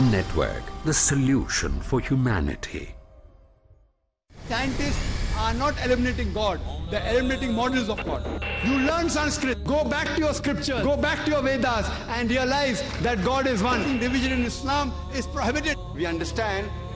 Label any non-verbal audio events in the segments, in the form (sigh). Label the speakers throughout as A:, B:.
A: network, the solution for humanity.
B: Scientists are not eliminating God, they're eliminating models of God. You learn Sanskrit, go back to your scriptures, go back to your Vedas and realize that God is one. Division in Islam is prohibited. We understand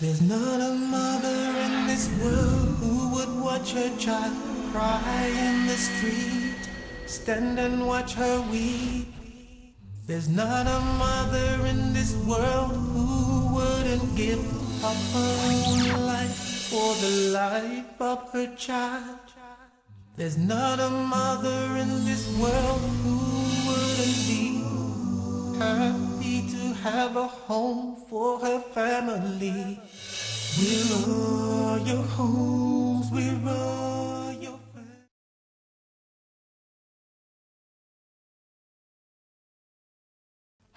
C: There's not a mother in this world who would watch her child cry in the street, stand and watch her weep. There's not a mother in this world who wouldn't give up her own life for the life of her child. There's not a mother in this world who wouldn't be happy to have a home for her family. We are your homes, we are your family.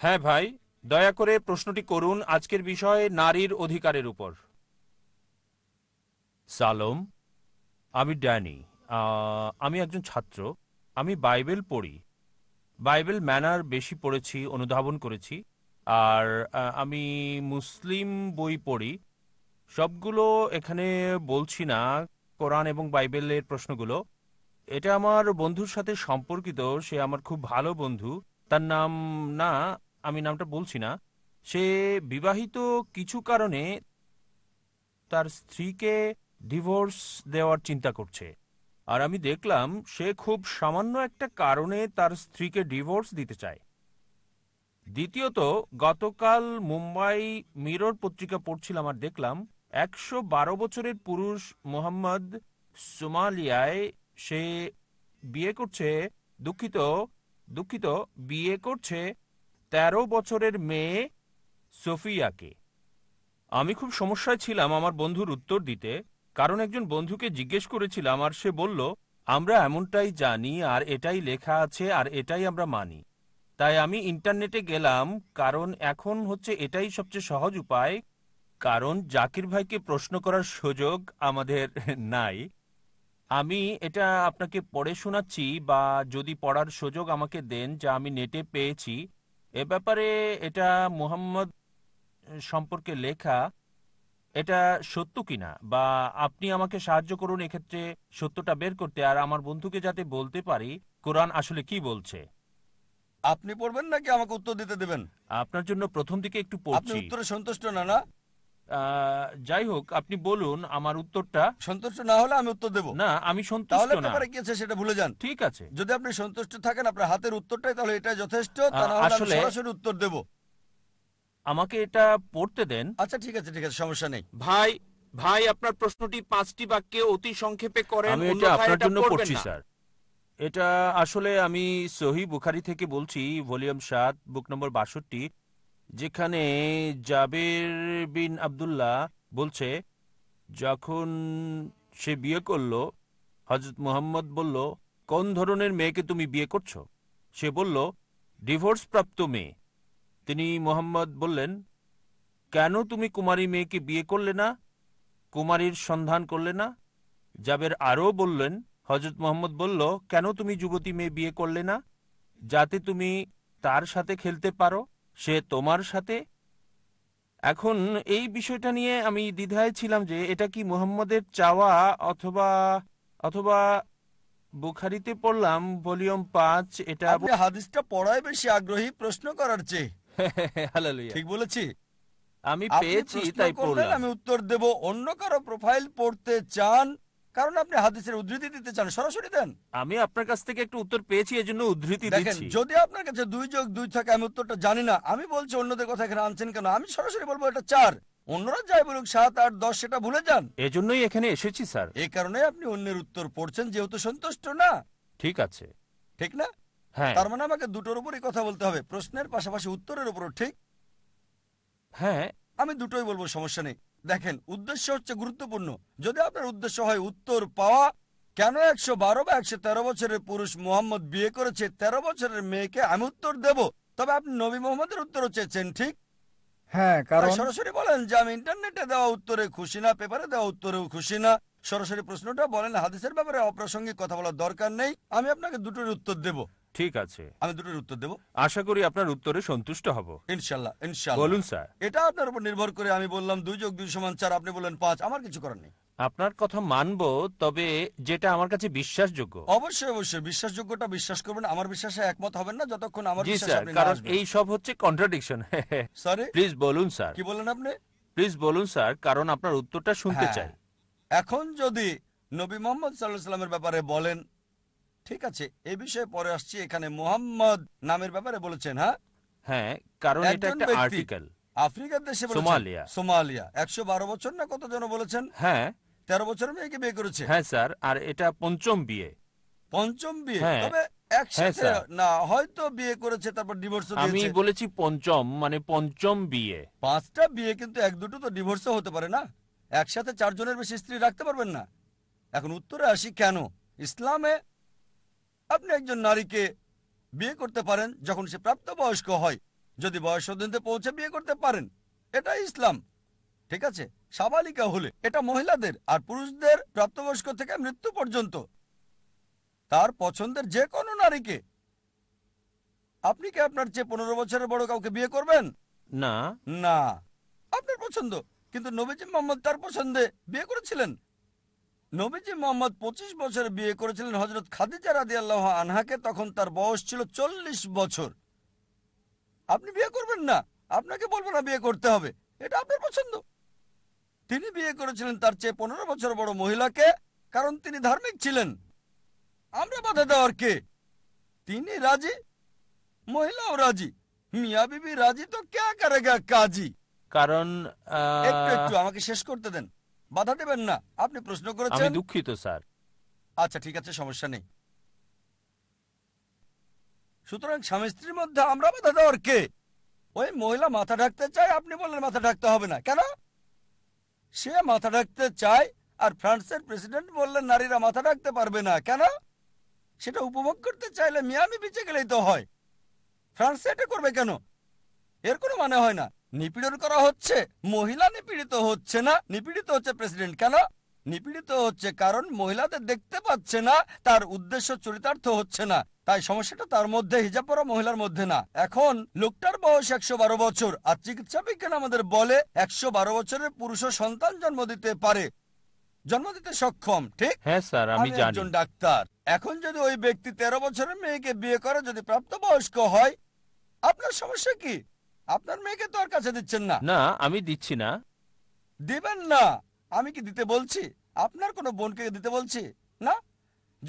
B: হ্যাঁ ভাই দয়া করে প্রশ্নটি করুন আজকের বিষয়ে
A: নারীর অধিকারের উপর সালম আমি ড্যানি আমি একজন ছাত্র আমি বাইবেল পড়ি বাইবেল ম্যানার বেশি পড়েছি অনুধাবন করেছি আর আমি মুসলিম বই পড়ি সবগুলো এখানে বলছি না কোরআন এবং বাইবেলের প্রশ্নগুলো এটা আমার বন্ধুর সাথে সম্পর্কিত সে আমার খুব ভালো বন্ধু তার নাম না আমি নামটা বলছি না সে বিবাহিত কিছু কারণে তার স্ত্রীকে ডিভোর্স দেওয়ার চিন্তা করছে আর আমি দেখলাম সে খুব সামান্য একটা কারণে তার স্ত্রীকে ডিভোর্স দিতে চায় দ্বিতীয়ত গতকাল মুম্বাই মিরর পত্রিকা পড়ছিলাম আর দেখলাম একশো বছরের পুরুষ মোহাম্মদ সোমালিয়ায় সে বিয়ে করছে দুঃখিত দুঃখিত বিয়ে করছে ১৩ বছরের মেয়ে সোফিয়াকে আমি খুব সমস্যায় ছিলাম আমার বন্ধুর উত্তর দিতে কারণ একজন বন্ধুকে জিজ্ঞেস করেছিলাম আর সে বলল আমরা এমনটাই জানি আর এটাই লেখা আছে আর এটাই আমরা মানি তাই আমি ইন্টারনেটে গেলাম কারণ এখন হচ্ছে এটাই সবচেয়ে সহজ উপায় কারণ জাকির ভাইকে প্রশ্ন করার সুযোগ আমাদের নাই আমি এটা আপনাকে পড়ে শোনাচ্ছি বা যদি পড়ার সুযোগ আমাকে দেন যা আমি নেটে পেয়েছি এ ব্যাপারে এটা মুহাম্মদ সম্পর্কে লেখা এটা সত্য কিনা বা আপনি আমাকে সাহায্য করুন এক্ষেত্রে সত্যটা বের করতে আর আমার বন্ধুকে যাতে বলতে পারি কোরআন আসলে কি বলছে আপনি পড়বেন নাকি আমাকে উত্তর দিতে দেবেন আপনার জন্য প্রথম দিকে একটু পড়ছি উত্তরে সন্তুষ্ট না না
B: যাই হোক আপনি বলুন আমার উত্তরটা সন্তুষ্ট না হলে আমি উত্তর দেব না আমি সন্তুষ্ট না কি আছে সেটা ভুলে যান ঠিক আছে যদি আপনি সন্তুষ্ট থাকেন আপনার হাতের উত্তরটাই তাহলে এটা যথেষ্ট তা আমি সরাসরি উত্তর দেব আমাকে
A: এটা পড়তে দেন আচ্ছা ঠিক আছে ঠিক আছে সমস্যা নেই ভাই ভাই আপনার প্রশ্নটি পাঁচটি বাক্যে অতি সংক্ষেপে করেন আমি এটা আপনার জন্য পড়ছি স্যার এটা আসলে আমি সহি বুখারি থেকে বলছি ভলিউম সাত বুক নম্বর বাষট্টি যেখানে জাবের বিন আবদুল্লাহ বলছে যখন সে বিয়ে করল হজরত মোহাম্মদ বলল কোন ধরনের মেয়েকে তুমি বিয়ে করছো সে বলল ডিভোর্স প্রাপ্ত মেয়ে তিনি মোহাম্মদ বললেন কেন তুমি কুমারী মেয়েকে বিয়ে করলে না কুমারীর সন্ধান করলে না জাবের আরও বললেন হজরত মোহাম্মদ বলল কেন তুমি যুবতী মেয়ে বিয়ে করলে না যাতে তুমি তার সাথে খেলতে পারো সে তোমার সাথে এখন এই বিষয়টা নিয়ে আমি দ্বিধায় ছিলাম যে এটা কি মোহাম্মদের চাওয়া অথবা
B: অথবা বুখারিতে পড়লাম ভলিউম পাঁচ এটা হাদিসটা পড়ায় বেশি আগ্রহী প্রশ্ন করার চেয়ে (laughs) ঠিক বলেছি আমি পেয়েছি তাই আমি উত্তর দেব অন্য কারো প্রোফাইল পড়তে চান কারণ আপনি হাদিসের উদ্ধৃতি দিতে চান সরাসরি দেন আমি আপনার
A: কাছ থেকে একটু উত্তর পেয়েছি এর জন্য উদ্ধৃতি
B: দিচ্ছি যদি আপনার কাছে দুই যোগ দুই থাকে আমি উত্তরটা জানি না আমি বলছি অন্যদের কথা এখানে আনছেন কেন আমি সরাসরি বলবো এটা চার অন্যরা যাই বলুক সাত আট দশ সেটা ভুলে যান এজন্যই এখানে এসেছি স্যার এই কারণে আপনি অন্যের উত্তর পড়ছেন যেহেতু সন্তুষ্ট না ঠিক আছে ঠিক না হ্যাঁ তার মানে আমাকে দুটোর উপরই কথা বলতে হবে প্রশ্নের পাশাপাশি উত্তরের উপরও ঠিক হ্যাঁ আমি দুটোই বলবো সমস্যা নেই দেখেন উদ্দেশ্য হচ্ছে গুরুত্বপূর্ণ যদি আপনার উদ্দেশ্য হয় উত্তর পাওয়া কেন একশো বারো বা একশো তেরো বছরের পুরুষ মোহাম্মদ বিয়ে করেছে তেরো বছরের মেয়েকে আমি উত্তর দেব তবে আপনি নবী মোহাম্মদের উত্তর চেয়েছেন ঠিক হ্যাঁ কারণ সরাসরি বলেন যে আমি ইন্টারনেটে দেওয়া উত্তরে খুশি না পেপারে দেওয়া উত্তরেও খুশি না সরাসরি প্রশ্নটা বলেন হাদিসের ব্যাপারে অপ্রাসঙ্গিক কথা বলার দরকার নেই আমি আপনাকে দুটোর উত্তর দেবো ঠিক আছে আমি দুটোর উত্তর দেবো
A: আশা করি আপনার উত্তরে সন্তুষ্ট হব
B: ইনশাল্লাহ ইনশাল্লাহ বলুন স্যার এটা আপনার উপর নির্ভর করে আমি বললাম দুই যোগ দুই সমান চার আপনি বললেন পাঁচ আমার কিছু করার নেই
A: আপনার কথা মানবো তবে যেটা আমার কাছে বিশ্বাসযোগ্য
B: অবশ্যই অবশ্যই বিশ্বাসযোগ্যটা বিশ্বাস করবেন আমার বিশ্বাসে একমত হবেন না যতক্ষণ আমার বিশ্বাস কারণ
A: এই সব হচ্ছে কন্ট্রাডিকশন সরি প্লিজ বলুন স্যার
B: কি বলেন আপনি প্লিজ বলুন স্যার কারণ আপনার
A: উত্তরটা শুনতে হ্যাঁ। চাই
B: এখন যদি নবী মোহাম্মদ সাল্লাহ সাল্লামের ব্যাপারে বলেন ঠিক আছে এ বিষয়ে পরে আসছি এখানে মোহাম্মদ নামের ব্যাপারে বলেছেন হ্যাঁ
A: হ্যাঁ কারণ এটা একটা আর্টিকেল
B: আফ্রিকার দেশে সোমালিয়া সোমালিয়া একশো বারো বছর না কত জন বলেছেন হ্যাঁ তেরো বছর মেয়েকে বিয়ে করেছে হ্যাঁ স্যার আর এটা পঞ্চম বিয়ে পঞ্চম বিয়ে হ্যাঁ। তবে হ্যাঁ একসাথে না হয়তো বিয়ে করেছে তারপর ডিভোর্স আমি বলেছি পঞ্চম মানে পঞ্চম বিয়ে পাঁচটা বিয়ে কিন্তু এক দুটো তো ডিভোর্সও হতে পারে না একসাথে চারজনের বেশি স্ত্রী রাখতে পারবেন না এখন উত্তরে আসি কেন ইসলামে আপনি একজন নারীকে বিয়ে করতে পারেন যখন সে প্রাপ্তবয়স্ক হয় যদি বয়স সদন্তে পৌঁছে বিয়ে করতে পারেন এটা ইসলাম ঠিক আছে সাবালিকা হলে এটা মহিলাদের আর পুরুষদের প্রাপ্তবয়স্ক থেকে মৃত্যু পর্যন্ত তার পছন্দের যে কোনো নারীকে আপনি কি আপনার চেয়ে পনেরো বছরের বড় কাউকে বিয়ে করবেন না না আপনার পছন্দ কিন্তু নবীজি মোহাম্মদ তার পছন্দে বিয়ে করেছিলেন নবীজি মোহাম্মদ ২৫ বছর বিয়ে করেছিলেন হজরত খাদিজা রাদি আল্লাহ আনহাকে তখন তার বয়স ছিল চল্লিশ বছর আপনি বিয়ে করবেন না আপনাকে বলবো না বিয়ে করতে হবে এটা আপনার পছন্দ তিনি বিয়ে করেছিলেন তার চেয়ে পনেরো বছর বড় মহিলাকে কারণ তিনি ধার্মিক ছিলেন আমরা বাধা দেওয়ার কে তিনি রাজি মহিলাও রাজি মিয়া বিবি রাজি তো ক্যা কারেগা কাজী কারণ একটু একটু আমাকে শেষ করতে দেন বাধা দেবেন না আপনি প্রশ্ন আমি করেছেন
A: দুঃখিত স্যার
B: আচ্ছা ঠিক আছে সমস্যা নেই সুতরাং স্বামী স্ত্রীর মধ্যে আমরা বাধা দেওয়ার কে ওই মহিলা মাথা ঢাকতে চায় আপনি বললেন মাথা ঢাকতে হবে না কেন সে মাথা ঢাকতে চায় আর ফ্রান্সের প্রেসিডেন্ট বললেন নারীরা মাথা ঢাকতে পারবে না কেন সেটা উপভোগ করতে চাইলে মিয়ামি বিচে গেলেই তো হয় ফ্রান্সে এটা করবে কেন এর কোনো মানে হয় না নিপীড়ন করা হচ্ছে মহিলা নিপীড়িত হচ্ছে না নিপীড়িত হচ্ছে প্রেসিডেন্ট কেন নিপীড়িত হচ্ছে কারণ মহিলাদের দেখতে পাচ্ছে না তার উদ্দেশ্য চরিতার্থ হচ্ছে না তাই সমস্যাটা তার মধ্যে হিজাব পরা মহিলার মধ্যে না এখন লোকটার বয়স একশো বারো বছর আর চিকিৎসা বিজ্ঞান আমাদের বলে একশো বারো বছরের পুরুষ সন্তান জন্ম দিতে পারে জন্ম দিতে সক্ষম ঠিক হ্যাঁ স্যার আমি একজন ডাক্তার এখন যদি ওই ব্যক্তি তেরো বছরের মেয়েকে বিয়ে করে যদি প্রাপ্তবয়স্ক হয় আপনার সমস্যা কি আপনার মেয়েকে তো আর কাছে দিচ্ছেন না না আমি দিচ্ছি না দিবেন না আমি কি দিতে বলছি আপনার কোনো বোনকে দিতে বলছি না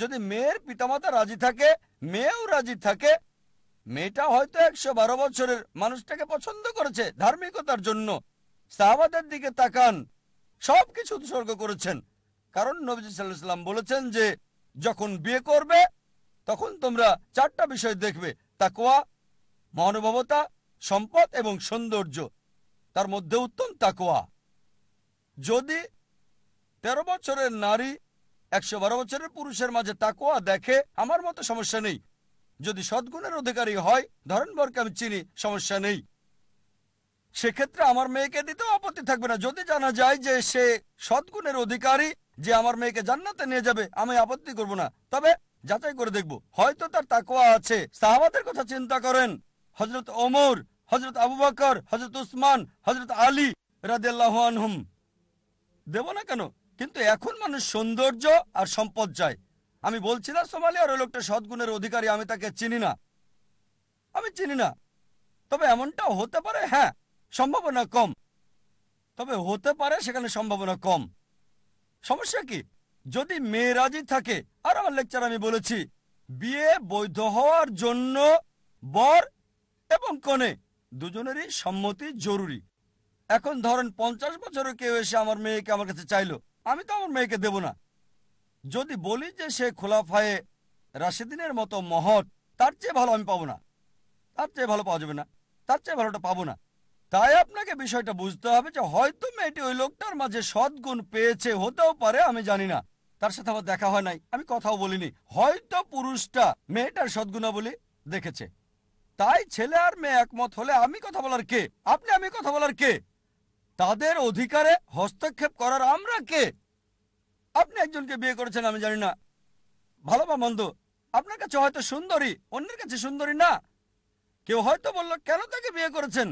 B: যদি মেয়ের পিতামাতা রাজি থাকে মেয়েও রাজি থাকে মেয়েটা হয়তো একশো বারো বছরের মানুষটাকে পছন্দ করেছে ধার্মিকতার জন্য সাহাবাদের দিকে তাকান সবকিছু উৎসর্গ করেছেন কারণ নবজি সাল্লাম বলেছেন যে যখন বিয়ে করবে তখন তোমরা চারটা বিষয় দেখবে তাকোয়া মহানুভবতা সম্পদ এবং সৌন্দর্য তার মধ্যে উত্তম তাকোয়া যদি ১৩ বছরের নারী একশো বারো বছরের পুরুষের মাঝে তাকোয়া দেখে আমার মতো সমস্যা নেই যদি সদ্গুণের অধিকারী হয় ধরনবরকে আমি চিনি সমস্যা নেই সেক্ষেত্রে আমার মেয়েকে দিতেও আপত্তি থাকবে না যদি জানা যায় যে সে সদ্গুণের অধিকারী যে আমার মেয়েকে জান্নাতে নিয়ে যাবে আমি আপত্তি করব না তবে যাচাই করে দেখব হয়তো তার তাকোয়া আছে সাহাবাদের কথা চিন্তা করেন হজরত ওমর হজরত আবু বাকর হজরত উসমান হজরত আলী রাদেল্লাহ দেব না কেন কিন্তু এখন মানুষ সৌন্দর্য আর সম্পদ চায় আমি বলছি না সোমালি আর ওই লোকটা সদ্গুণের অধিকারী আমি তাকে চিনি না আমি চিনি না তবে এমনটাও হতে পারে হ্যাঁ সম্ভাবনা কম তবে হতে পারে সেখানে সম্ভাবনা কম সমস্যা কি যদি মেয়ে রাজি থাকে আর আমার লেকচার আমি বলেছি বিয়ে বৈধ হওয়ার জন্য বর এবং কনে দুজনেরই সম্মতি জরুরি এখন ধরেন পঞ্চাশ বছরে কেউ এসে আমার মেয়েকে আমার কাছে চাইলো আমি তো আমার মেয়েকে দেব না যদি বলি যে সে খোলাফায়ে রাশেদিনের মতো মহৎ তার চেয়ে ভালো আমি পাবো না তার চেয়ে ভালো পাওয়া যাবে না তার চেয়ে ভালোটা পাবো না তাই আপনাকে বিষয়টা বুঝতে হবে যে হয়তো মেয়েটি ওই লোকটার মাঝে সদ্গুণ পেয়েছে হতেও পারে আমি জানি না তার সাথে আমার দেখা হয় নাই আমি কথাও বলিনি হয়তো পুরুষটা মেয়েটার সদ্গুণাবলী দেখেছে তাই ছেলে আর মেয়ে একমত হলে আমি কথা বলার কে আপনি আমি কথা বলার কে তাদের অধিকারে হস্তক্ষেপ করার আমরা কে আপনি একজনকে বিয়ে করেছেন আমি জানি না ভালো বা মন্দ আপনার কাছে হয়তো সুন্দরী অন্যের কাছে সুন্দরী না কেউ হয়তো বলল কেন তাকে বিয়ে করেছেন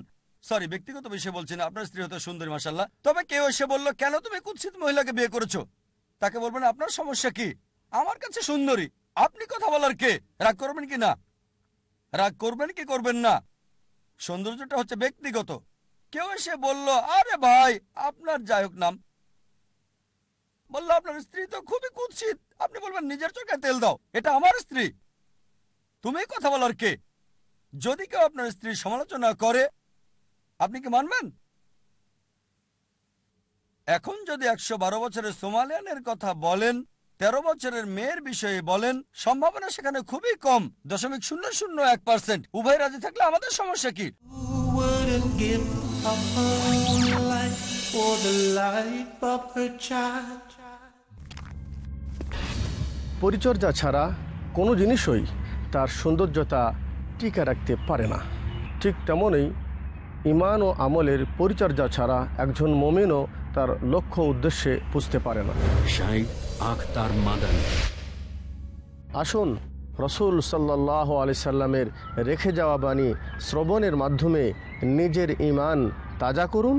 B: সরি ব্যক্তিগত বিষয়ে বলছি না আপনার স্ত্রী হয়তো সুন্দরী মাসাল্লাহ তবে কেউ এসে বলল কেন তুমি কুৎসিত মহিলাকে বিয়ে করেছো তাকে বলবেন আপনার সমস্যা কি আমার কাছে সুন্দরী আপনি কথা বলার কে রাগ করবেন কি না রাগ করবেন কি করবেন না সৌন্দর্যটা হচ্ছে ব্যক্তিগত কেউ এসে বলল আরে ভাই আপনার যাই হোক নাম বললো আপনার স্ত্রী তো খুবই কুৎসিত আপনি বলবেন নিজের চোখে তেল দাও এটা আমার স্ত্রী তুমি কথা বলার কে যদি কেউ আপনার স্ত্রীর সমালোচনা করে আপনি কি মানবেন এখন যদি একশো বারো বছরের সোমালিয়ানের কথা বলেন তেরো বছরের মেয়ের বিষয়ে বলেন সম্ভাবনা সেখানে খুবই কম দশমিক শূন্য শূন্য এক পার্সেন্ট উভয় রাজি
C: থাকলে আমাদের সমস্যা কি
B: পরিচর্যা ছাড়া কোনো জিনিসই তার সৌন্দর্যতা টিকে রাখতে পারে না ঠিক তেমনই ইমান ও আমলের পরিচর্যা ছাড়া একজন মমিনও তার লক্ষ্য উদ্দেশ্যে বুঝতে পারে না
A: আখতার মাদানী
B: আসুন রসুল সাল্লাহ সাল্লামের রেখে যাওয়া বাণী শ্রবণের মাধ্যমে নিজের ইমান তাজা করুন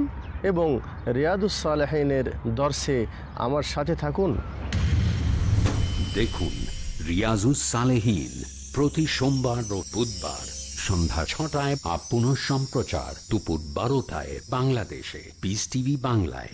B: এবং রিয়াদুসালেহিনের দর্শে আমার সাথে থাকুন
A: দেখুন রিয়াজুসালেহীন প্রতি সোমবার ও বুধবার সন্ধ্যা ছটায় আপন সম্প্রচার দুপুর বারোটায় বাংলাদেশে পিস টিভি বাংলায়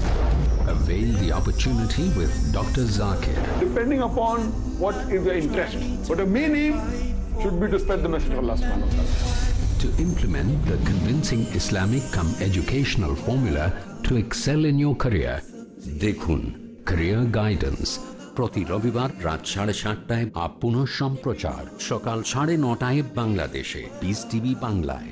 A: Avail the opportunity with Dr. Zakir.
B: Depending upon what is your interest. But the main aim should be to spread the message of Allah subhanahu wa
A: ta'ala. To implement the convincing Islamic come educational formula to excel in your career, dekhun Career Guidance প্রতি রবিবার রাত সাড়ে সাতটায় up সম্প্রচার সকাল সাড়ে নটায় বাংলাদেশে পিস টিভি বাংলায়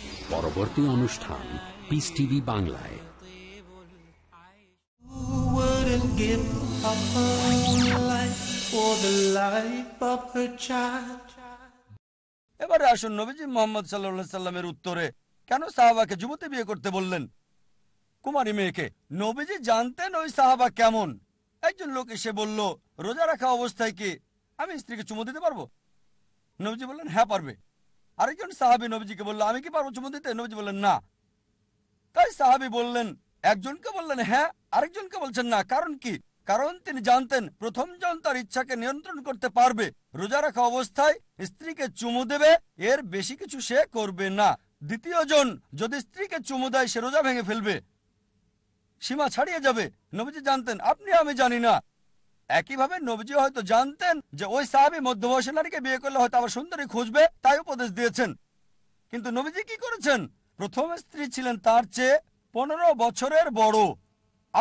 A: পরবর্তী অনুষ্ঠান পিস টিভি বাংলায়
C: এবারে
B: আসুন নবীজি মোহাম্মদ সাল্লা সাল্লামের উত্তরে কেন সাহাবাকে যুবতী বিয়ে করতে বললেন কুমারী মেয়েকে নবীজি জানতেন ওই সাহাবা কেমন একজন লোক এসে বলল রোজা রাখা অবস্থায় কি আমি স্ত্রীকে চুমো দিতে পারবো নবীজি বললেন হ্যাঁ পারবে আরেকজন সাহাবি নবীজিকে বললো আমি কি পারবো চুমু দিতে নবীজি বললেন না তাই সাহাবি বললেন একজনকে বললেন হ্যাঁ আরেকজনকে বলছেন না কারণ কি কারণ তিনি জানতেন প্রথম জন তার ইচ্ছাকে নিয়ন্ত্রণ করতে পারবে রোজা রাখা অবস্থায় স্ত্রীকে চুমু দেবে এর বেশি কিছু সে করবে না দ্বিতীয় জন যদি স্ত্রীকে চুমু দেয় সে রোজা ভেঙে ফেলবে সীমা ছাড়িয়ে যাবে নবীজি জানতেন আপনি আমি জানি না একইভাবে নবজি হয়তো জানতেন যে ওই সাহাবি মধ্যবয়সী নারীকে বিয়ে করলে হয়তো আবার সুন্দরী খুঁজবে তাই উপদেশ দিয়েছেন কিন্তু নবীজি কি করেছেন প্রথম স্ত্রী ছিলেন তার চেয়ে পনেরো বছরের বড়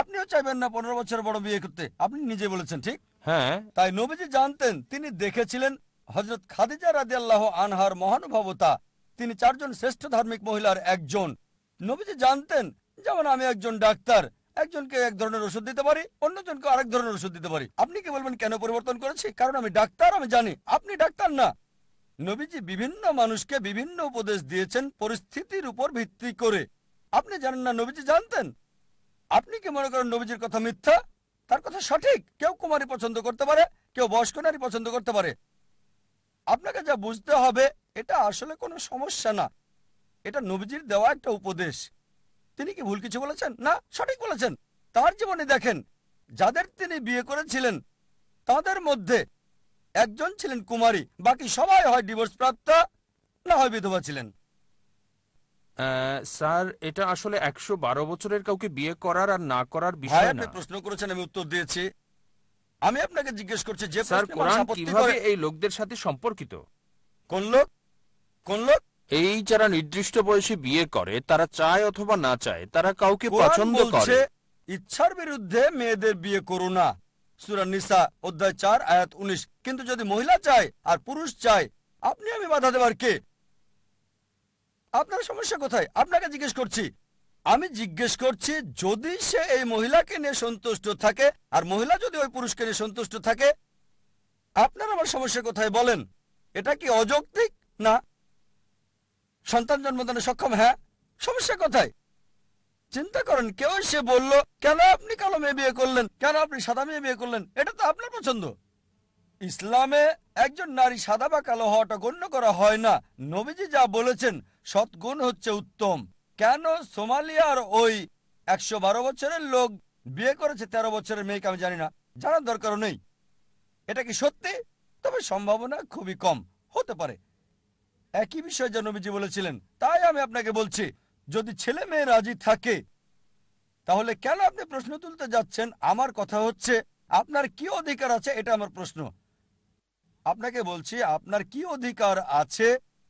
B: আপনিও চাইবেন না পনেরো বছরের বড় বিয়ে করতে আপনি নিজে বলেছেন ঠিক হ্যাঁ তাই নবীজি জানতেন তিনি দেখেছিলেন হজরত খাদিজা রাজি আল্লাহ আনহার মহানুভবতা তিনি চারজন শ্রেষ্ঠ ধার্মিক মহিলার একজন নবীজি জানতেন যেমন আমি একজন ডাক্তার একজনকে এক ধরনের ওষুধ দিতে পারি অন্যজনকে আরেক ধরনের ওষুধ দিতে পারি আপনি কি বলবেন কেন পরিবর্তন করেছি কারণ আমি ডাক্তার আমি জানি আপনি ডাক্তার না নবীজি বিভিন্ন মানুষকে বিভিন্ন উপদেশ দিয়েছেন পরিস্থিতির উপর ভিত্তি করে আপনি জানেন না নবীজি জানতেন আপনি কি মনে করেন নবীজির কথা মিথ্যা তার কথা সঠিক কেউ কুমারী পছন্দ করতে পারে কেউ বয়স্ক নারী পছন্দ করতে পারে আপনাকে যা বুঝতে হবে এটা আসলে কোনো সমস্যা না এটা নবীজির দেওয়া একটা উপদেশ তিনি কি ভুল কিছু বলেছেন না সঠিক বলেছেন তার জীবনে দেখেন যাদের তিনি বিয়ে করেছিলেন তাদের মধ্যে একজন ছিলেন কুমারী বাকি সবাই হয় ডিভোর্স প্রাপ্ত না হয় বিধবা ছিলেন
A: স্যার এটা আসলে একশো বারো বছরের কাউকে বিয়ে করার আর না করার বিষয় আপনি প্রশ্ন করেছেন আমি উত্তর দিয়েছি আমি আপনাকে জিজ্ঞেস করছি যে স্যার কোরআন কিভাবে এই লোকদের সাথে সম্পর্কিত কোন লোক কোন লোক এই যারা নির্দিষ্ট বয়সে বিয়ে করে তারা চায় অথবা না চায় তারা কাউকে পছন্দ করে
B: ইচ্ছার বিরুদ্ধে মেয়েদের বিয়ে করো না অধ্যায় চার আয়াত উনিশ কিন্তু যদি মহিলা চায় আর পুরুষ চায় আপনি আমি বাধা দেবার কে আপনার সমস্যা কোথায় আপনাকে জিজ্ঞেস করছি আমি জিজ্ঞেস করছি যদি সে এই মহিলাকে নিয়ে সন্তুষ্ট থাকে আর মহিলা যদি ওই পুরুষকে নিয়ে সন্তুষ্ট থাকে আপনার আমার সমস্যা কোথায় বলেন এটা কি অযৌক্তিক না সন্তান জন্মদানে সক্ষম হ্যাঁ সমস্যা কোথায় চিন্তা করেন কেউ সে বলল কেন আপনি কালো মেয়ে বিয়ে করলেন কেন আপনি সাদা মেয়ে বিয়ে করলেন এটা তো আপনার পছন্দ ইসলামে একজন নারী সাদা বা কালো হওয়াটা গণ্য করা হয় না নবীজি যা বলেছেন সৎগুণ হচ্ছে উত্তম কেন সোমালিয়ার ওই একশো বারো বছরের লোক বিয়ে করেছে ১৩ বছরের মেয়েকে আমি জানি না জানার দরকারও নেই এটা কি সত্যি তবে সম্ভাবনা খুবই কম হতে পারে একই বিষয় যা নবীজি বলেছিলেন তাই আমি আপনাকে বলছি যদি ছেলে মেয়ে রাজি থাকে তাহলে কেন আপনি প্রশ্ন তুলতে যাচ্ছেন আমার কথা হচ্ছে আপনার কি অধিকার আছে এটা আমার প্রশ্ন আপনাকে বলছি আপনার কি অধিকার আছে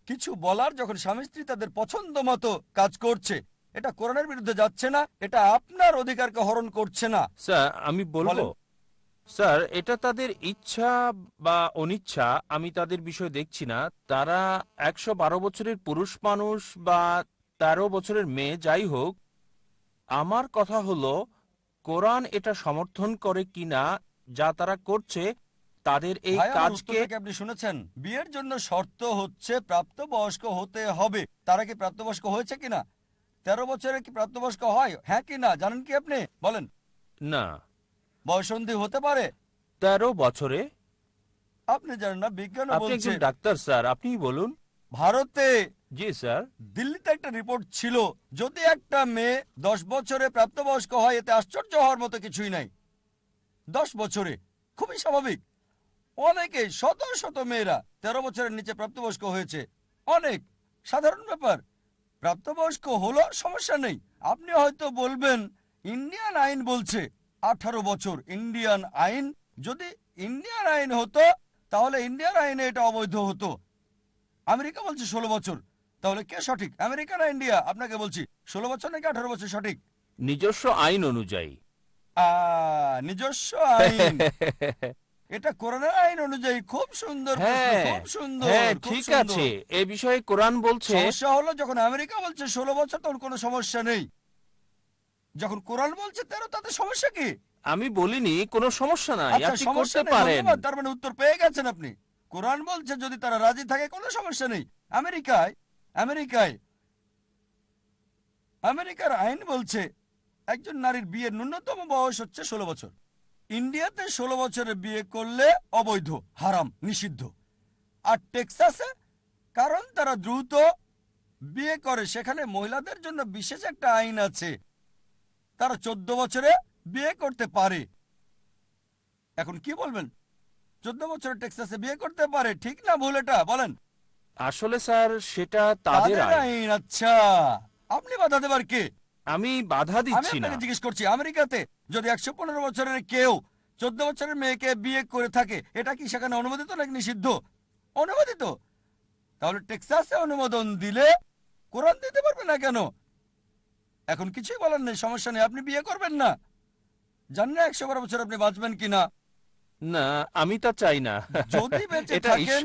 B: কিছু বলার যখন স্বামী স্ত্রী তাদের পছন্দ মতো কাজ করছে এটা কোরআনের বিরুদ্ধে যাচ্ছে না এটা আপনার অধিকারকে হরণ করছে না
A: স্যার আমি বলবো স্যার এটা তাদের ইচ্ছা বা অনিচ্ছা আমি তাদের বিষয় দেখছি না তারা একশো বছরের পুরুষ মানুষ বা তেরো বছরের মেয়ে যাই হোক আমার কথা হলো কোরআন এটা সমর্থন করে কিনা
B: যা তারা করছে তাদের এই কাজকে আপনি শুনেছেন বিয়ের জন্য শর্ত হচ্ছে প্রাপ্তবয়স্ক হতে হবে তারা কি প্রাপ্তবয়স্ক হয়েছে কিনা তেরো বছরের কি প্রাপ্তবয়স্ক হয় হ্যাঁ কিনা জানেন কি আপনি বলেন না বয়সন্ধি হতে পারে তেরো বছরে আপনি জানেন না বিজ্ঞান
A: ডাক্তার স্যার আপনি
B: বলুন ভারতে জি স্যার দিল্লিতে একটা রিপোর্ট ছিল যদি একটা মেয়ে দশ বছরে প্রাপ্তবয়স্ক হয় এতে আশ্চর্য হওয়ার মতো কিছুই নাই দশ বছরে খুবই স্বাভাবিক অনেকে শত শত মেয়েরা তেরো বছরের নিচে প্রাপ্তবয়স্ক হয়েছে অনেক সাধারণ ব্যাপার প্রাপ্তবয়স্ক হলো সমস্যা নেই আপনি হয়তো বলবেন ইন্ডিয়ান আইন বলছে আঠারো বছর ইন্ডিয়ান আইন যদি ইন্ডিয়ান আইন হতো তাহলে ইন্ডিয়ান আইনে এটা অবৈধ হতো আমেরিকা বলছে ষোলো বছর তাহলে কে সঠিক আমেরিকা না ইন্ডিয়া আপনাকে বলছি ষোলো বছর নাকি আঠারো বছর সঠিক নিজস্ব আইন অনুযায়ী নিজস্ব আইন এটা কোরআনের আইন অনুযায়ী খুব সুন্দর হ্যাঁ, খুব সুন্দর হ্যাঁ, ঠিক আছে এ বিষয়ে কোরআন বলছে সমস্যা হলো যখন আমেরিকা বলছে ষোলো বছর তখন কোনো সমস্যা নেই যখন কোরআন বলছে তেরো তাতে সমস্যা কি আমি বলিনি কোনো সমস্যা নাই আচ্ছা, আপনি করতে পারেন তার মানে উত্তর পেয়ে গেছেন আপনি কোরআন বলছে যদি তারা রাজি থাকে কোনো সমস্যা নেই আমেরিকায় আমেরিকায় আমেরিকার আইন বলছে একজন নারীর বিয়ের ন্যূনতম বয়স হচ্ছে ষোলো বছর ইন্ডিয়াতে ষোলো বছরে বিয়ে করলে অবৈধ হারাম নিষিদ্ধ আর টেক্সাসে কারণ তারা দ্রুত বিয়ে করে সেখানে মহিলাদের জন্য বিশেষ একটা আইন আছে তারা চোদ্দ বছরে বিয়ে করতে পারে এখন কি বলবেন চোদ্দ বছরে টেক্সাসে বিয়ে করতে পারে ঠিক না ভুল এটা বলেন আসলে স্যার সেটা তাদের আইন আচ্ছা আপনি বাধা দেবার কে আমি বাধা দিচ্ছি না জিজ্ঞেস করছি আমেরিকাতে যদি একশো পনেরো বছরের কেউ চোদ্দ বছরের মেয়েকে বিয়ে করে থাকে এটা কি সেখানে অনুমোদিত নাকি নিষিদ্ধ অনুমোদিত তাহলে টেক্সাসে অনুমোদন দিলে কোরআন দিতে পারবে না কেন এখন কিছুই বলার নেই সমস্যা নেই আপনি বিয়ে করবেন না জান না একশো বারো বছর আপনি বাঁচবেন কিনা
A: না আমি তা চাই না যদি বেঁচে থাকেন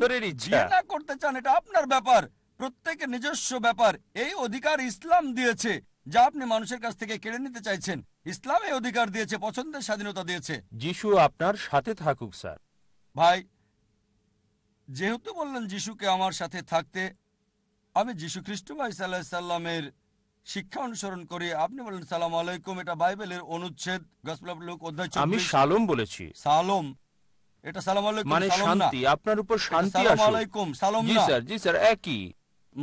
A: না
B: করতে চান এটা আপনার ব্যাপার প্রত্যেকের নিজস্ব ব্যাপার এই অধিকার ইসলাম দিয়েছে যা আপনি মানুষের কাছ থেকে কেড়ে নিতে চাইছেন ইসলাম এই অধিকার দিয়েছে পছন্দের স্বাধীনতা দিয়েছে যিশু আপনার সাথে থাকুক স্যার ভাই যেহেতু বললেন যিশুকে আমার সাথে থাকতে আমি যিশু খ্রিস্ট ভাই সাল্লাহ সাল্লামের শিক্ষা অনুসরণ করে আপনি বলেন সালাম আলাইকুম এটা বাইবেলের অনুচ্ছেদ লোক অধ্যায় আমি সালম বলেছি সালম এটা সালাম আলাইকুম মানে শান্তি
A: আপনার উপর শান্তি আসুক সালাম আলাইকুম সালাম না জি স্যার
B: জি স্যার একই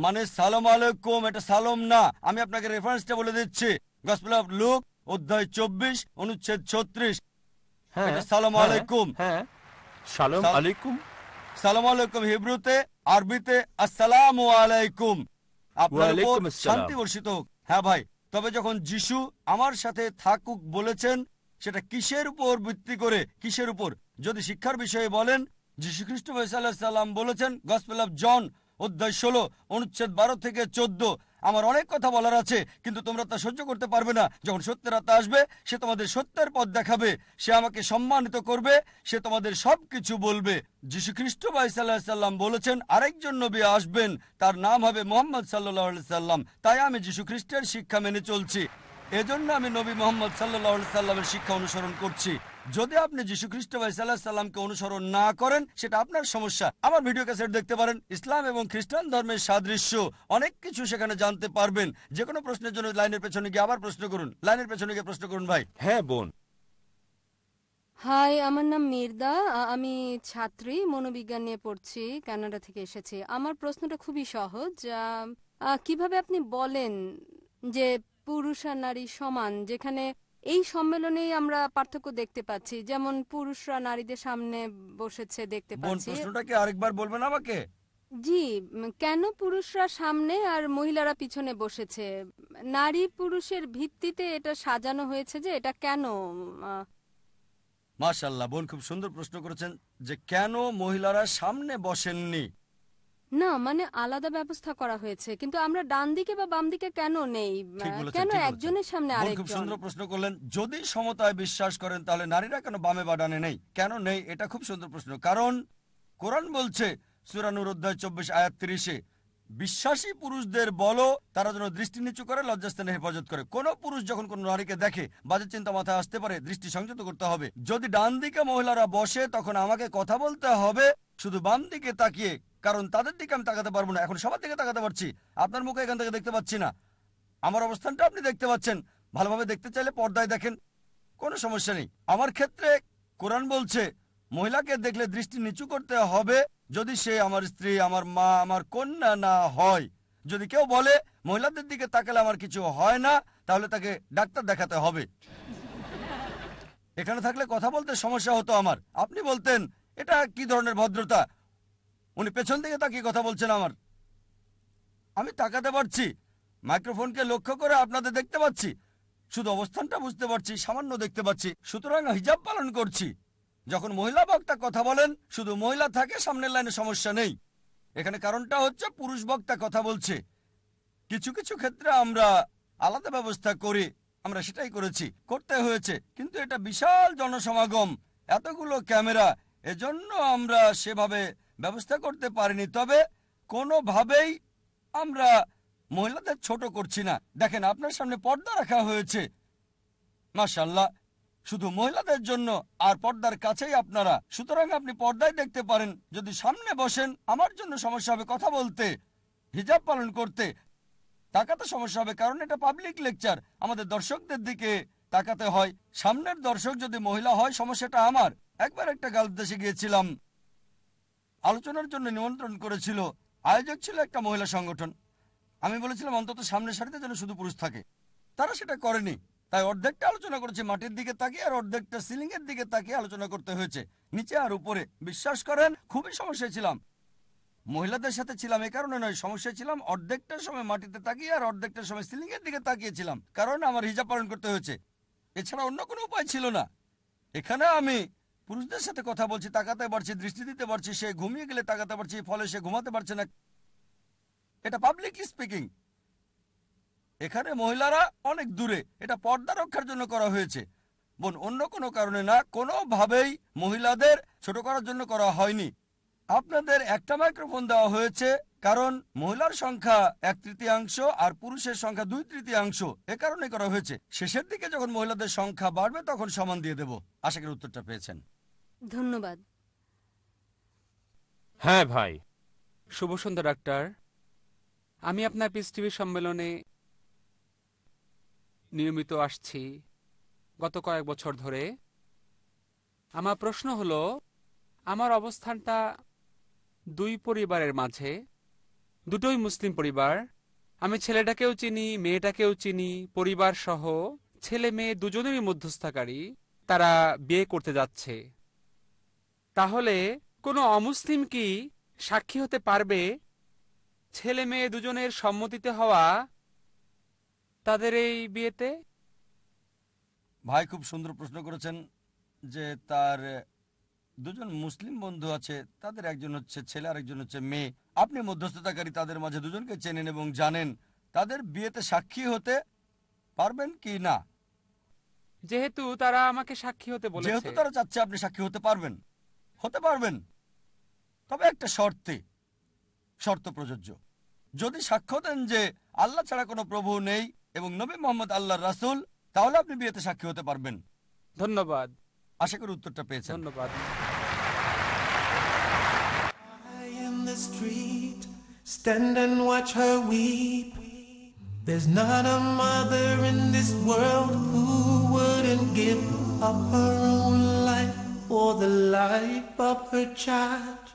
B: মানে সালাম আলাইকুম এটা সালাম না আমি আপনাকে রেফারেন্সটা বলে দিচ্ছি গসপেল অফ লুক অধ্যায় 24 অনুচ্ছেদ 36 হ্যাঁ এটা সালাম হ্যাঁ, আলাইকুম হ্যাঁ সালাম আলাইকুম সালাম আলাইকুম হিব্রুতে আরবিতে আসসালামু আলাইকুম আপনার উপর শান্তি বর্ষিত হোক হ্যাঁ ভাই তবে যখন যিশু আমার সাথে থাকুক বলেছেন সেটা কিসের উপর ভিত্তি করে কিসের উপর যদি শিক্ষার বিষয়ে বলেন যিশু খ্রিস্ট সাল্লাম বলেছেন গসপেল অফ জন অধ্যায় ষোলো অনুচ্ছেদ বারো থেকে চোদ্দ আমার অনেক কথা বলার আছে কিন্তু তোমরা তা সহ্য করতে পারবে না যখন সত্যের আত্মা আসবে সে তোমাদের সত্যের পথ দেখাবে সে আমাকে সম্মানিত করবে সে তোমাদের সব কিছু বলবে যীশু খ্রিস্ট ভাই সাল্লাহাম বলেছেন আরেকজন নবী আসবেন তার নাম হবে মোহাম্মদ সাল্লাহ সাল্লাম তাই আমি যীশু খ্রিস্টের শিক্ষা মেনে চলছি এজন্য আমি নবী মোহাম্মদ সাল্লাহ সাল্লামের শিক্ষা অনুসরণ করছি যদি আপনি যীশু খ্রিস্ট ভাই সাল্লাহামকে অনুসরণ না করেন সেটা আপনার সমস্যা আমার ভিডিও ক্যাসেট দেখতে পারেন ইসলাম এবং খ্রিস্টান ধর্মের সাদৃশ্য অনেক কিছু সেখানে জানতে পারবেন যে কোনো প্রশ্নের জন্য লাইনের পেছনে গিয়ে আবার প্রশ্ন করুন লাইনের পেছনে গিয়ে প্রশ্ন করুন ভাই হ্যাঁ বোন
A: হাই আমার নাম মির্দা আমি ছাত্রী মনোবিজ্ঞান নিয়ে পড়ছি কানাডা থেকে এসেছি আমার প্রশ্নটা খুবই সহজ কিভাবে আপনি বলেন যে পুরুষ আর নারী সমান যেখানে এই সম্মেলনেই আমরা পার্থক্য দেখতে পাচ্ছি যেমন পুরুষরা নারীদের সামনে বসেছে দেখতে পাচ্ছি প্রশ্নটাকে
B: আরেকবার বলবেন আমাকে
A: জি কেন পুরুষরা সামনে আর মহিলারা পিছনে বসেছে নারী পুরুষের ভিত্তিতে এটা সাজানো হয়েছে যে এটা কেন আহ,
B: মাশাল্লাহ বোন খুব সুন্দর প্রশ্ন করেছেন যে কেন মহিলারা সামনে বসেননি
A: না মানে আলাদা ব্যবস্থা করা হয়েছে কিন্তু আমরা ডান দিকে বা বাম দিকে কেন নেই কেন একজনের সামনে আরেকজন খুব সুন্দর
B: প্রশ্ন করলেন যদি সমতায় বিশ্বাস করেন তাহলে নারীরা কেন বামে বা ডানে নেই কেন নেই এটা খুব সুন্দর প্রশ্ন কারণ কোরআন বলছে সুরানুর অধ্যায় চব্বিশ আয়াত তিরিশে বিশ্বাসী পুরুষদের বলো তারা যেন দৃষ্টি নিচু করে লজ্জাস্থানে হেফাজত করে কোন পুরুষ যখন কোন নারীকে দেখে বাজে চিন্তা মাথায় আসতে পারে দৃষ্টি সংযত করতে হবে যদি ডান দিকে মহিলারা বসে তখন আমাকে কথা বলতে হবে শুধু বাম দিকে তাকিয়ে কারণ তাদের দিকে আমি তাকাতে পারবো না এখন সবার দিকে তাকাতে পারছি আপনার মুখে এখান থেকে দেখতে পাচ্ছি না আমার অবস্থানটা আপনি দেখতে পাচ্ছেন ভালোভাবে দেখতে চাইলে পর্দায় দেখেন কোনো সমস্যা নেই আমার ক্ষেত্রে কোরআন বলছে মহিলাকে দেখলে দৃষ্টি নিচু করতে হবে যদি সে আমার স্ত্রী আমার মা আমার কন্যা না হয় যদি কেউ বলে মহিলাদের দিকে তাকালে আমার কিছু হয় না তাহলে তাকে ডাক্তার দেখাতে হবে এখানে থাকলে কথা বলতে সমস্যা হতো আমার আপনি বলতেন এটা কি ধরনের ভদ্রতা উনি পেছন থেকে তাকিয়ে কথা বলছেন আমার আমি তাকাতে পারছি মাইক্রোফোনকে লক্ষ্য করে আপনাদের দেখতে পাচ্ছি শুধু অবস্থানটা বুঝতে পারছি সামান্য দেখতে পাচ্ছি সুতরাং হিজাব পালন করছি যখন মহিলা বক্তা কথা বলেন শুধু মহিলা থাকে সামনের লাইনে সমস্যা নেই এখানে কারণটা হচ্ছে পুরুষ বক্তা কথা বলছে কিছু কিছু ক্ষেত্রে আমরা আলাদা ব্যবস্থা করি আমরা সেটাই করেছি করতে হয়েছে কিন্তু এটা বিশাল জনসমাগম এতগুলো ক্যামেরা এজন্য আমরা সেভাবে ব্যবস্থা করতে পারিনি তবে কোনোভাবেই আমরা মহিলাদের ছোট করছি না দেখেন আপনার সামনে পর্দা রাখা হয়েছে মাসাল্লাহ শুধু মহিলাদের জন্য আর পর্দার কাছেই আপনারা সুতরাং আপনি পর্দায় দেখতে পারেন যদি সামনে বসেন আমার জন্য সমস্যা হবে কথা বলতে হিজাব পালন করতে তাকাতে সমস্যা হবে কারণ এটা পাবলিক লেকচার আমাদের দর্শকদের দিকে তাকাতে হয় সামনের দর্শক যদি মহিলা হয় সমস্যাটা আমার একবার একটা গাল দেশে গিয়েছিলাম আলোচনার জন্য নিমন্ত্রণ করেছিল আয়োজক ছিল একটা মহিলা সংগঠন আমি বলেছিলাম অন্তত সামনের সারিতে যেন শুধু পুরুষ থাকে তারা সেটা করেনি তাই অর্ধেকটা আলোচনা করেছে মাটির দিকে তাকিয়ে আর অর্ধেকটা সিলিং এর দিকে তাকিয়ে আলোচনা করতে হয়েছে নিচে আর উপরে বিশ্বাস করেন খুবই সমস্যায় ছিলাম মহিলাদের সাথে ছিলাম এ কারণে নয় সমস্যায় ছিলাম অর্ধেকটার সময় মাটিতে তাকিয়ে আর অর্ধেকটার সময় সিলিং এর দিকে তাকিয়েছিলাম কারণ আমার হিজাব পালন করতে হয়েছে এছাড়া অন্য কোনো উপায় ছিল না এখানে আমি পুরুষদের সাথে কথা বলছি তাকাতে পারছি দৃষ্টি দিতে পারছি সে ঘুমিয়ে গেলে তাকাতে পারছি ফলে সে ঘুমাতে পারছে না এটা পাবলিক স্পিকিং এখানে মহিলারা অনেক দূরে এটা পর্দা রক্ষার জন্য করা হয়েছে বোন অন্য কোনো কারণে না কোনোভাবেই মহিলাদের ছোট করার জন্য করা হয়নি আপনাদের একটা মাইক্রোফোন দেওয়া হয়েছে কারণ মহিলার সংখ্যা এক তৃতীয়াংশ আর পুরুষের সংখ্যা দুই তৃতীয়াংশ এ কারণে করা হয়েছে শেষের দিকে যখন মহিলাদের সংখ্যা বাড়বে তখন সমান দিয়ে দেব আশা করি উত্তরটা পেয়েছেন ধন্যবাদ হ্যাঁ ভাই শুভ সন্ধ্যা
A: ডাক্তার আমি আপনার পিস টিভি সম্মেলনে নিয়মিত আসছি গত কয়েক বছর ধরে আমার প্রশ্ন হলো আমার অবস্থানটা দুই পরিবারের মাঝে দুটোই মুসলিম পরিবার আমি ছেলেটাকেও চিনি মেয়েটাকেও চিনি পরিবার সহ ছেলে মেয়ে দুজনেরই মধ্যস্থাকারী তারা বিয়ে করতে যাচ্ছে তাহলে কোনো অমুসলিম কি সাক্ষী হতে পারবে
B: ছেলে মেয়ে দুজনের সম্মতিতে হওয়া তাদের এই বিয়েতে ভাই খুব সুন্দর প্রশ্ন করেছেন যে তার দুজন মুসলিম বন্ধু আছে তাদের একজন হচ্ছে ছেলে আর একজন হচ্ছে মেয়ে আপনি মধ্যস্থতাকারী তাদের মাঝে দুজনকে চেনেন এবং জানেন তাদের বিয়েতে সাক্ষী হতে পারবেন কি না যেহেতু তারা আমাকে সাক্ষী হতে বলেছে যেহেতু তারা চাচ্ছে আপনি সাক্ষী হতে পারবেন হতে পারবেন তবে একটা শর্তে শর্ত প্রযোজ্য যদি সাক্ষ্য দেন যে আল্লাহ ছাড়া কোনো প্রভু নেই এবং নবী মোহাম্মদ আল্লাহ রাসুল তাহলে আপনি বিয়েতে সাক্ষী হতে পারবেন ধন্যবাদ আশা করি উত্তরটা পেয়েছেন ধন্যবাদ
C: Stand and watch her weep. There's not a mother in this world who wouldn't give up her own life for the life of her child.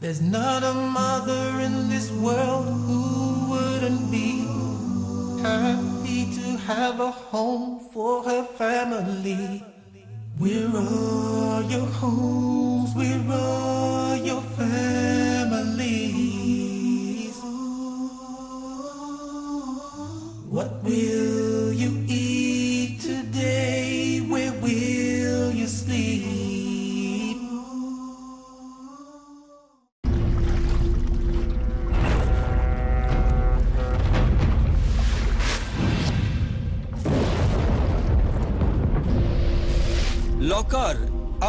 C: There's not a mother in this world who wouldn't be happy to have a home for her family. Where are your homes? Where are your friends?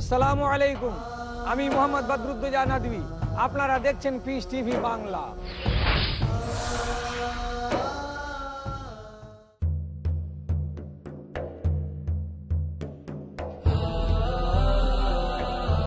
B: আসসালামু আলাইকুম আমি মোহাম্মদ বদরুদ্দোজা নদী আপনারা দেখছেন piece TV Bangla